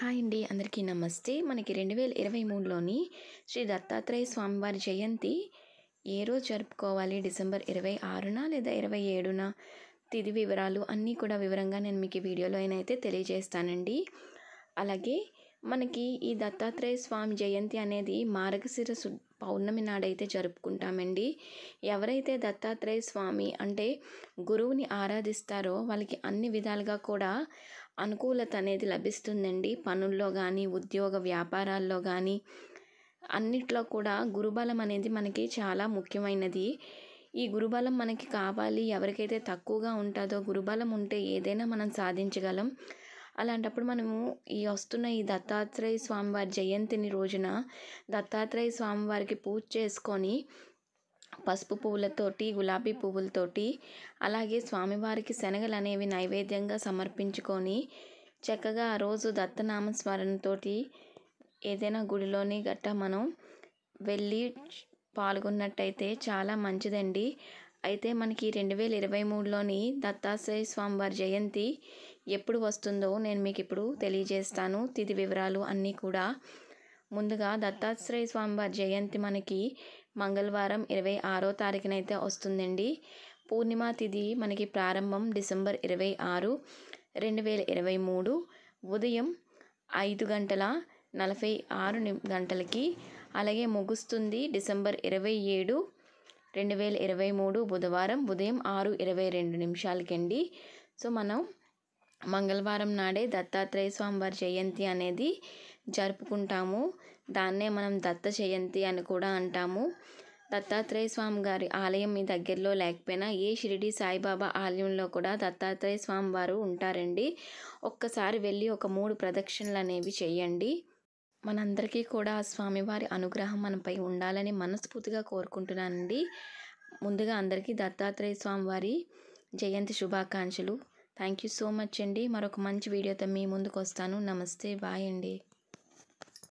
hi అండి అందరికీ నమస్తే మనకి రెండు వేల ఇరవై మూడులోని శ్రీ దత్తాత్రేయ స్వామివారి జయంతి ఏ రోజు జరుపుకోవాలి డిసెంబర్ ఇరవై ఆరున లేదా ఇరవై ఏడున తిది వివరాలు అన్నీ కూడా వివరంగా నేను మీకు వీడియోలో అయితే తెలియజేస్తానండి అలాగే మనకి ఈ దత్తాత్రేయ స్వామి జయంతి అనేది మార్గశిర శుద్ధ పౌర్ణమి నాడైతే జరుపుకుంటామండి ఎవరైతే దత్తాత్రేయ స్వామి అంటే గురువుని ఆరాధిస్తారో వాళ్ళకి అన్ని విధాలుగా కూడా అనుకూలత అనేది లభిస్తుందండి పనుల్లో కానీ ఉద్యోగ వ్యాపారాల్లో కానీ అన్నిట్లో కూడా గురుబలం అనేది మనకి చాలా ముఖ్యమైనది ఈ గురుబలం మనకి కావాలి ఎవరికైతే తక్కువగా ఉంటుందో గురుబలం ఉంటే ఏదైనా మనం సాధించగలం అలాంటప్పుడు మనము ఈ వస్తున్న ఈ దత్తాత్రేయ స్వామివారి జయంతిని రోజున దత్తాత్రేయ స్వామివారికి పూజ చేసుకొని పసుపు పువ్వులతోటి గులాబీ పువ్వులతోటి అలాగే స్వామివారికి శనగలు అనేవి నైవేద్యంగా సమర్పించుకొని చక్కగా ఆ రోజు దత్తనామ ఏదైనా గుడిలోని గట్టా మనం వెళ్ళి పాల్గొన్నట్టయితే చాలా మంచిదండి అయితే మనకి రెండు వేల ఇరవై మూడులోని దత్తాత్రేయ స్వామివారి జయంతి ఎప్పుడు వస్తుందో నేను మీకు ఇప్పుడు తెలియజేస్తాను తిథి వివరాలు అన్నీ కూడా ముందుగా దత్తాత్రేయ స్వామివారి జయంతి మనకి మంగళవారం ఇరవై ఆరో తారీఖునైతే వస్తుందండి పూర్ణిమ తిథి మనకి ప్రారంభం డిసెంబర్ ఇరవై ఆరు రెండు వేల ఇరవై మూడు ఉదయం ఐదు గంటల నలభై ఆరు గంటలకి అలాగే ముగుస్తుంది డిసెంబర్ ఇరవై ఏడు రెండు వేల ఇరవై మూడు బుధవారం ఉదయం ఆరు ఇరవై రెండు నిమిషాలకండి సో మనం మంగళవారం నాడే దత్తాత్రేయ స్వామివారి జయంతి అనేది జరుపుకుంటాము దాన్నే మనం దత్త జయంతి అని కూడా అంటాము దత్తాత్రేయ స్వామి గారి ఆలయం మీ దగ్గరలో లేకపోయినా ఏ షిరిడి సాయిబాబా ఆలయంలో కూడా దత్తాత్రేయ స్వామి వారు ఉంటారండి ఒక్కసారి వెళ్ళి ఒక మూడు ప్రదక్షిణలు అనేవి చేయండి మనందరికీ కూడా ఆ స్వామివారి అనుగ్రహం మనపై ఉండాలని మనస్ఫూర్తిగా కోరుకుంటున్నానండి ముందుగా అందరికీ దత్తాత్రేయ స్వామివారి జయంతి శుభాకాంక్షలు థ్యాంక్ యూ సో మచ్ అండి మరొక మంచి వీడియోతో మీ ముందుకు వస్తాను నమస్తే బాయ్ అండి